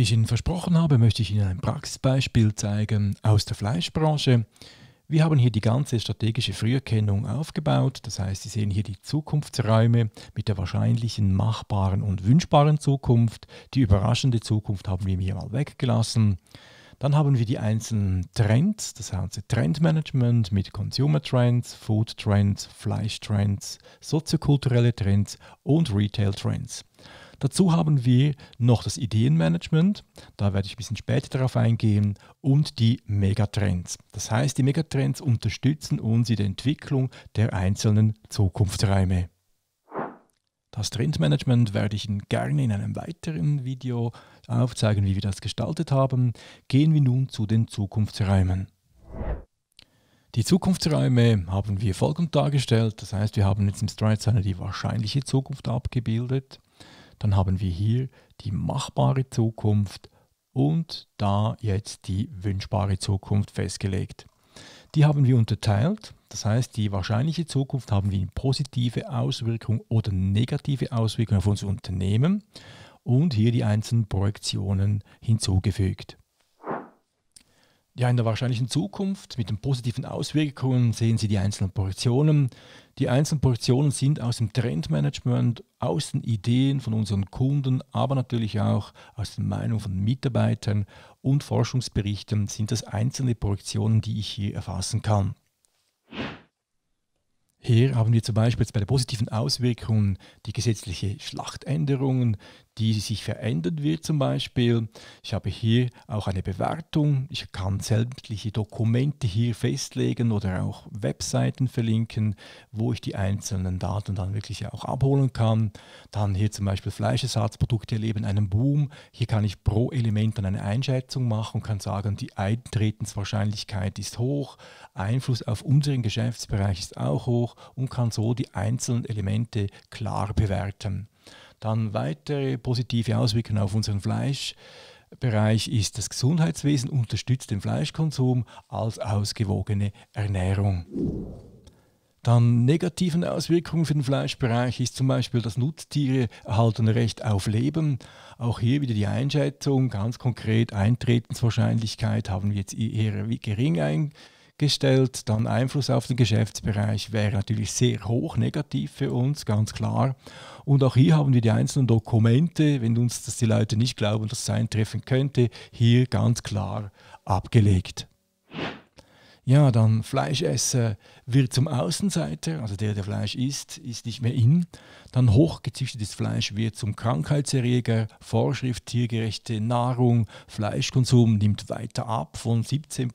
Wie ich Ihnen versprochen habe, möchte ich Ihnen ein Praxisbeispiel zeigen aus der Fleischbranche. Wir haben hier die ganze strategische Früherkennung aufgebaut. Das heißt, Sie sehen hier die Zukunftsräume mit der wahrscheinlichen, machbaren und wünschbaren Zukunft. Die überraschende Zukunft haben wir hier mal weggelassen. Dann haben wir die einzelnen Trends, das ganze Trendmanagement mit Consumer Trends, Food Trends, Fleisch Trends, soziokulturelle Trends und Retail Trends. Dazu haben wir noch das Ideenmanagement, da werde ich ein bisschen später darauf eingehen, und die Megatrends. Das heißt, die Megatrends unterstützen uns in der Entwicklung der einzelnen Zukunftsräume. Das Trendmanagement werde ich Ihnen gerne in einem weiteren Video aufzeigen, wie wir das gestaltet haben. Gehen wir nun zu den Zukunftsräumen. Die Zukunftsräume haben wir folgend dargestellt. Das heißt, wir haben jetzt im Stride Center die wahrscheinliche Zukunft abgebildet dann haben wir hier die machbare Zukunft und da jetzt die wünschbare Zukunft festgelegt. Die haben wir unterteilt, das heißt die wahrscheinliche Zukunft haben wir in positive Auswirkungen oder negative Auswirkungen auf unser Unternehmen und hier die einzelnen Projektionen hinzugefügt. Ja, in der wahrscheinlichen Zukunft mit den positiven Auswirkungen sehen Sie die einzelnen Projektionen. Die einzelnen Projektionen sind aus dem Trendmanagement, aus den Ideen von unseren Kunden, aber natürlich auch aus den Meinungen von Mitarbeitern und Forschungsberichten sind das einzelne Projektionen, die ich hier erfassen kann. Hier haben wir zum Beispiel jetzt bei den positiven Auswirkungen die gesetzliche Schlachtänderung, die sich verändern wird zum Beispiel. Ich habe hier auch eine Bewertung. Ich kann sämtliche Dokumente hier festlegen oder auch Webseiten verlinken, wo ich die einzelnen Daten dann wirklich auch abholen kann. Dann hier zum Beispiel Fleischersatzprodukte erleben einen Boom. Hier kann ich pro Element dann eine Einschätzung machen und kann sagen, die Eintretenswahrscheinlichkeit ist hoch, Einfluss auf unseren Geschäftsbereich ist auch hoch auch und kann so die einzelnen Elemente klar bewerten. Dann weitere positive Auswirkungen auf unseren Fleischbereich ist das Gesundheitswesen unterstützt den Fleischkonsum als ausgewogene Ernährung. Dann negativen Auswirkungen für den Fleischbereich ist zum Beispiel, dass Nutztiere erhalten Recht auf Leben. Auch hier wieder die Einschätzung, ganz konkret Eintretenswahrscheinlichkeit haben wir jetzt eher gering eingeschätzt gestellt, dann Einfluss auf den Geschäftsbereich wäre natürlich sehr hoch negativ für uns, ganz klar. Und auch hier haben wir die einzelnen Dokumente, wenn uns das die Leute nicht glauben, dass es eintreffen könnte, hier ganz klar abgelegt. Ja, dann Fleischesser wird zum Außenseiter, also der, der Fleisch isst, ist nicht mehr in. Dann hochgezüchtetes Fleisch wird zum Krankheitserreger. Vorschrift tiergerechte Nahrung, Fleischkonsum nimmt weiter ab von 17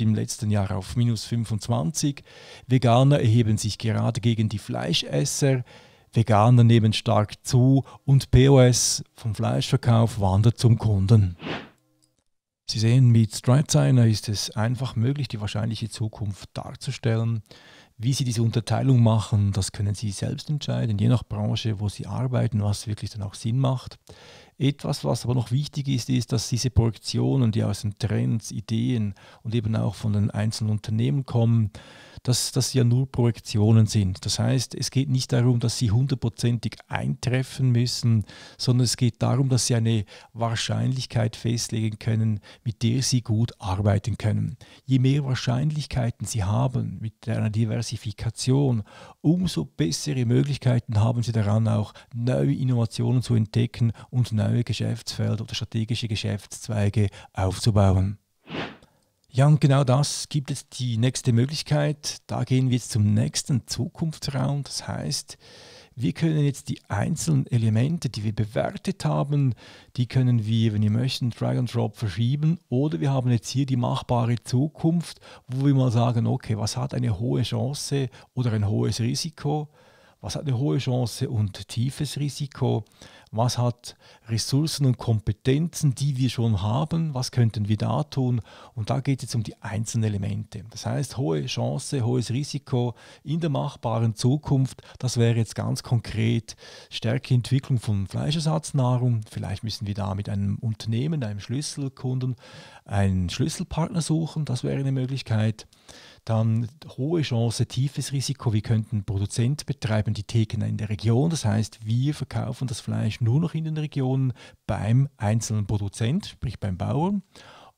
im letzten Jahr auf minus 25. Veganer erheben sich gerade gegen die Fleischesser. Veganer nehmen stark zu und POS vom Fleischverkauf wandert zum Kunden. Sie sehen, mit Stripe Sign ist es einfach möglich, die wahrscheinliche Zukunft darzustellen, wie Sie diese Unterteilung machen, das können Sie selbst entscheiden, je nach Branche, wo Sie arbeiten, was wirklich dann auch Sinn macht. Etwas, was aber noch wichtig ist, ist, dass diese Projektionen, die aus den Trends, Ideen und eben auch von den einzelnen Unternehmen kommen, dass das ja nur Projektionen sind. Das heißt, es geht nicht darum, dass sie hundertprozentig eintreffen müssen, sondern es geht darum, dass sie eine Wahrscheinlichkeit festlegen können, mit der sie gut arbeiten können. Je mehr Wahrscheinlichkeiten sie haben mit einer diversen Diversifikation, umso bessere Möglichkeiten haben Sie daran, auch neue Innovationen zu entdecken und neue Geschäftsfelder oder strategische Geschäftszweige aufzubauen. Ja, und genau das gibt jetzt die nächste Möglichkeit. Da gehen wir jetzt zum nächsten Zukunftsraum. Das heißt, wir können jetzt die einzelnen Elemente, die wir bewertet haben, die können wir, wenn ihr möchten, Drag and Drop verschieben. Oder wir haben jetzt hier die machbare Zukunft, wo wir mal sagen, okay, was hat eine hohe Chance oder ein hohes Risiko? Was hat eine hohe Chance und tiefes Risiko? was hat Ressourcen und Kompetenzen, die wir schon haben, was könnten wir da tun. Und da geht es um die einzelnen Elemente. Das heißt, hohe Chance, hohes Risiko in der machbaren Zukunft, das wäre jetzt ganz konkret stärkere Entwicklung von Fleischersatznahrung. Vielleicht müssen wir da mit einem Unternehmen, einem Schlüsselkunden, einen Schlüsselpartner suchen, das wäre eine Möglichkeit. Dann hohe Chance, tiefes Risiko. Wir könnten Produzent betreiben, die Theken in der Region. Das heißt, wir verkaufen das Fleisch nur noch in den Regionen beim einzelnen Produzent, sprich beim Bauern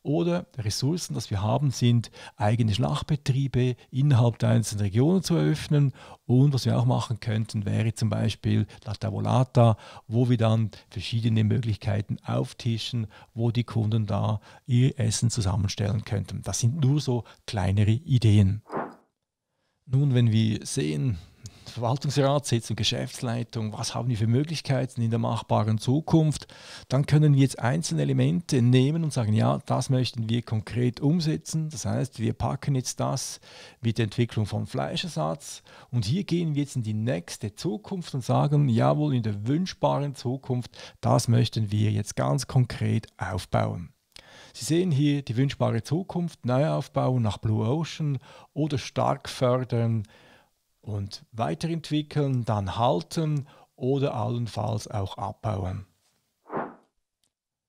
oder Ressourcen, die wir haben, sind eigene Schlachtbetriebe innerhalb der einzelnen Regionen zu eröffnen. Und was wir auch machen könnten, wäre zum Beispiel La Tavolata, wo wir dann verschiedene Möglichkeiten auftischen, wo die Kunden da ihr Essen zusammenstellen könnten. Das sind nur so kleinere Ideen. Nun, wenn wir sehen, Verwaltungsratssitzung, Geschäftsleitung, was haben wir für Möglichkeiten in der machbaren Zukunft, dann können wir jetzt einzelne Elemente nehmen und sagen, ja, das möchten wir konkret umsetzen. Das heißt, wir packen jetzt das mit der Entwicklung von Fleischersatz und hier gehen wir jetzt in die nächste Zukunft und sagen, jawohl, in der wünschbaren Zukunft, das möchten wir jetzt ganz konkret aufbauen. Sie sehen hier die wünschbare Zukunft, Neuaufbau nach Blue Ocean oder stark fördern und weiterentwickeln, dann halten oder allenfalls auch abbauen.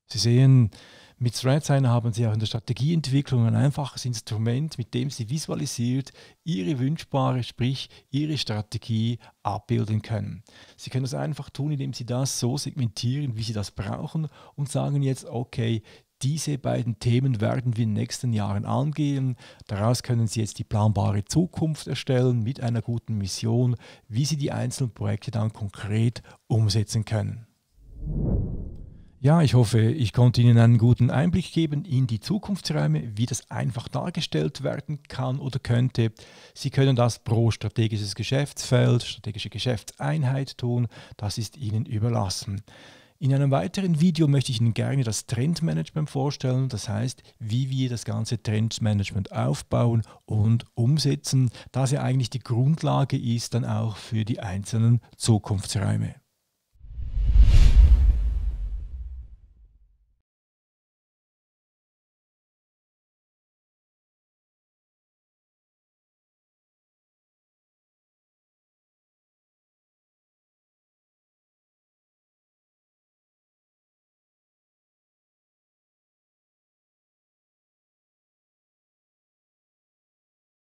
Sie sehen, mit ThreadSigner haben Sie auch in der Strategieentwicklung ein einfaches Instrument, mit dem Sie visualisiert Ihre wünschbare, sprich Ihre Strategie abbilden können. Sie können das einfach tun, indem Sie das so segmentieren, wie Sie das brauchen und sagen jetzt, okay, diese beiden Themen werden wir in den nächsten Jahren angehen. Daraus können Sie jetzt die planbare Zukunft erstellen mit einer guten Mission, wie Sie die einzelnen Projekte dann konkret umsetzen können. Ja, ich hoffe, ich konnte Ihnen einen guten Einblick geben in die Zukunftsräume, wie das einfach dargestellt werden kann oder könnte. Sie können das pro strategisches Geschäftsfeld, strategische Geschäftseinheit tun, das ist Ihnen überlassen. In einem weiteren Video möchte ich Ihnen gerne das Trendmanagement vorstellen, das heißt, wie wir das ganze Trendmanagement aufbauen und umsetzen, da es ja eigentlich die Grundlage ist dann auch für die einzelnen Zukunftsräume.